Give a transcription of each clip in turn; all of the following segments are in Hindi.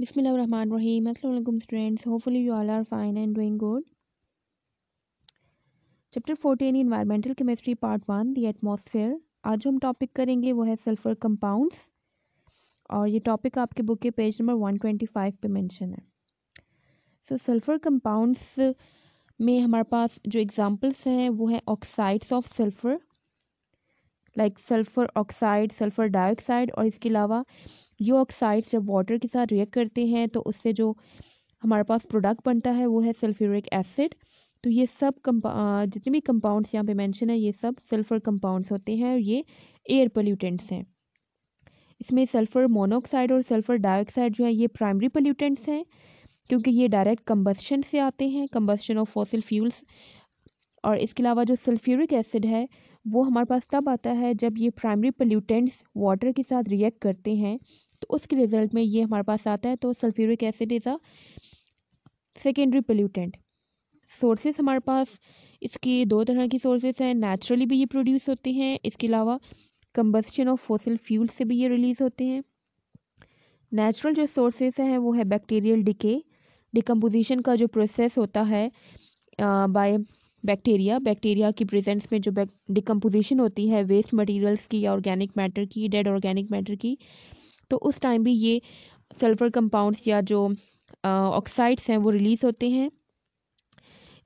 बिसमीम अल्लाम students hopefully you all are fine and doing good chapter fourteen environmental chemistry part one the atmosphere आज जो हम टॉपिक करेंगे वो है सल्फ़र कंपाउंड्स और ये टॉपिक आपके बुक के page number one twenty five पर मैंशन है सो सल्फ़र कंपाउंड्स में हमारे पास जो एग्ज़ाम्पल्स हैं वो हैं oxides of sulphur like sulphur oxide sulphur dioxide और इसके अलावा ये ऑक्साइड्स जब वाटर के साथ रिएक्ट करते हैं तो उससे जो हमारे पास प्रोडक्ट बनता है वो है सल्फ्यूरिक एसिड तो ये सब जितने भी कंपाउंड्स यहाँ पे मेंशन है ये सब सल्फ़र कंपाउंड्स होते हैं और ये एयर पोल्यूटेंट्स हैं इसमें सल्फ़र मोनोऑक्साइड और सल्फ़र डाइऑक्साइड जो है ये प्राइमरी पोल्यूटेंट्स हैं क्योंकि ये डायरेक्ट कम्बस्शन से आते हैं कम्बस्शन ऑफ फॉसिल फ्यूल्स और इसके अलावा जो सल्फ्यूरिक एसिड है वो हमारे पास तब आता है जब ये प्राइमरी पल्यूटेंट्स वाटर के साथ रिएक्ट करते हैं तो उसके रिज़ल्ट में ये हमारे पास आता है तो sulphuric acid is a secondary pollutant sources हमारे पास इसकी दो तरह की सोर्सेज हैं नेचुरली भी ये प्रोड्यूस होते हैं इसके अलावा कंबस्शन ऑफ फोसल फ्यूल से भी ये रिलीज़ होते हैं नेचुरल जो सोर्सेस हैं वो है बैक्टीरियल डिके डिकम्पोजिशन का जो प्रोसेस होता है बाय बैक्टीरिया बैक्टीरिया की प्रेजेंस में जो डिकम्पोजिशन होती है वेस्ट मटेरियल्स की या ऑर्गेनिक मैटर की डेड ऑर्गेनिक मैटर की तो उस टाइम भी ये सल्फ़र कंपाउंड्स या जो ऑक्साइड्स हैं वो रिलीज़ होते हैं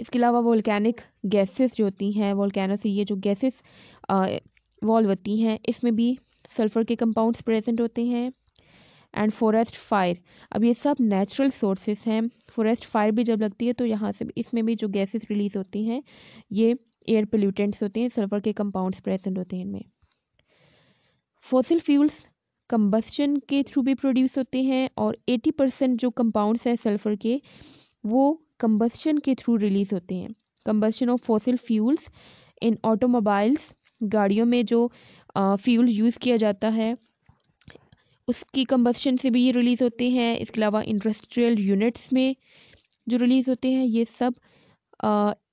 इसके अलावा वोल्केनिक गैसेस जो होती हैं वोल्केनो से ये जो गैसेस वॉल्व होती हैं इसमें भी सल्फ़र के कंपाउंड्स प्रेजेंट होते हैं एंड फॉरेस्ट फायर अब ये सब नेचुरल सोर्सेस हैं फॉरेस्ट फायर भी जब लगती है तो यहाँ से इसमें भी जो गैसेस रिलीज होती हैं ये एयर पोल्यूटेंट्स होते हैं सल्फर के कंपाउंड्स प्रेजेंट होते हैं इनमें फॉसिल फ्यूल्स कंबस्टन के थ्रू भी प्रोड्यूस होते हैं और एटी परसेंट जो कंपाउंड्स हैं सल्फर के वो कंबस्टन के थ्रू रिलीज होते हैं combustion of fossil fuels in automobiles गाड़ियों में जो फ्यूल यूज़ किया जाता है उसकी कम्बशन से भी ये रिलीज़ होते हैं इसके अलावा इंडस्ट्रियल यूनिट्स में जो रिलीज़ होते हैं ये सब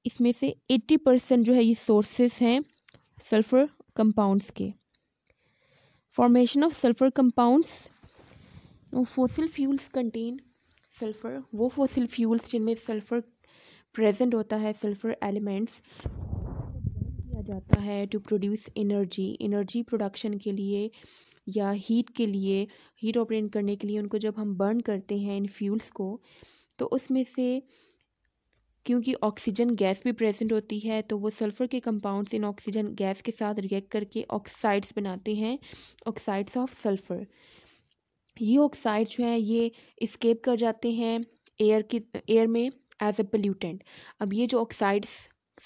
इसमें से 80 परसेंट जो है ये सोर्सेस हैं सल्फ़र कंपाउंड्स के formation of sulphur compounds fossil fuels contain sulphur वो फोसिल फ्यूल्स जिनमें सल्फ़र प्रेजेंट होता है सल्फ़र एलिमेंट्स जाता है to produce energy energy production के लिए या हीट के लिए हीट ऑपरेट करने के लिए उनको जब हम बर्न करते हैं इन फ्यूल्स को तो उसमें से क्योंकि ऑक्सीजन गैस भी प्रेजेंट होती है तो वो सल्फ़र के कंपाउंड्स इन ऑक्सीजन गैस के साथ रिएक्ट करके ऑक्साइड्स बनाते हैं ऑक्साइड्स ऑफ सल्फ़र ये ऑक्साइड्स जो हैं ये इस्केप कर जाते हैं एयर की एयर में एज अ पल्यूटेंट अब ये जो ऑक्साइड्स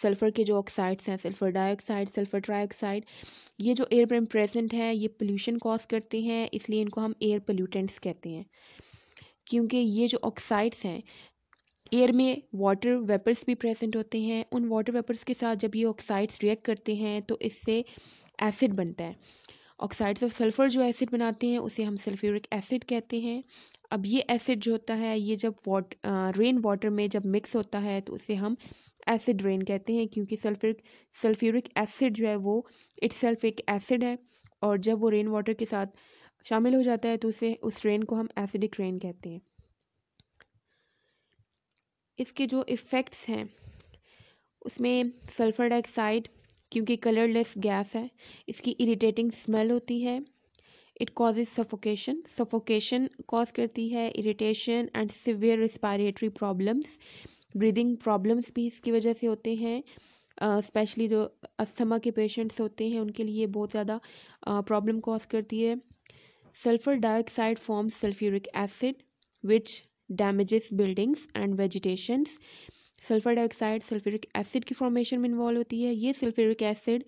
सल्फ़र के जो ऑक्साइड्स हैं सल्फ़र डाइऑक्साइड सल्फ़र ट्राईऑक्साइड ये जो एयर पर प्रेजेंट हैं ये पोल्यूशन कॉज करते हैं इसलिए इनको हम एयर पोल्यूटेंट्स कहते हैं क्योंकि ये जो ऑक्साइड्स हैं एयर में वाटर वेपर्स भी प्रेजेंट होते हैं उन वाटर वेपर्स के साथ जब ये ऑक्साइड्स रिएक्ट करते हैं तो इससे एसिड बनता है ऑक्साइड्स ऑफ सल्फ़र जो एसिड बनाते हैं उसे हम सल्फ्यूरिक एसिड कहते हैं अब ये एसिड जो होता है ये जब वाट रेन वाटर में जब मिक्स होता है तो उसे हम एसिड रेन कहते हैं क्योंकि सल्फ्यूरिक सल्फ्यूरिक एसिड जो है वो इट्स एक एसिड है और जब वो रेन वाटर के साथ शामिल हो जाता है तो उसे उस रेन को हम एसिडिक रेन कहते हैं इसके जो इफ़ेक्ट्स हैं उसमें सल्फ़र डाइऑक्साइड क्योंकि कलरलेस गैस है इसकी इरिटेटिंग स्मेल होती है it causes suffocation suffocation cause करती है irritation and severe respiratory problems breathing problems भी इसकी वजह से होते हैं स्पेशली uh, जो अस्थमा के पेशेंट्स होते हैं उनके लिए बहुत ज़्यादा प्रॉब्लम कॉज करती है sulphur dioxide form sulphuric acid which damage buildings and vegetations sulphur dioxide sulphuric acid की फॉर्मेशन में इन्वॉल्व होती है ये सल्फ्यूरिक एसिड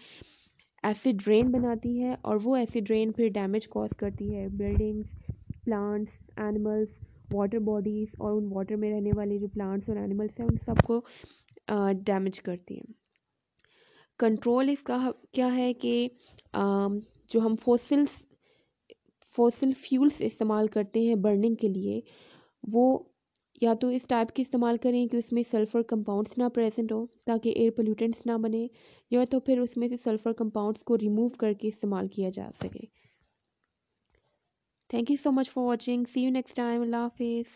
एसिड ड्रेन बनाती है और वो एसिड ड्रेन फिर डैमेज कॉज करती है buildings plants animals water bodies और उन वाटर में रहने वाले जो प्लांट्स और एनिमल्स हैं उन सबको डैमेज करती है कंट्रोल इसका क्या है कि जो हम फोसिल्स फोसिल फ्यूल्स इस्तेमाल करते हैं बर्निंग के लिए वो या तो इस टाइप की इस्तेमाल करें कि उसमें सल्फ़र कंपाउंड्स ना प्रेजेंट हो ताकि एयर पोल्यूटेंट्स ना बने या तो फिर उसमें से सल्फ़र कंपाउंड्स को रिमूव करके इस्तेमाल किया जा सके thank you so much for watching see you next time अल्लाह हाफिज़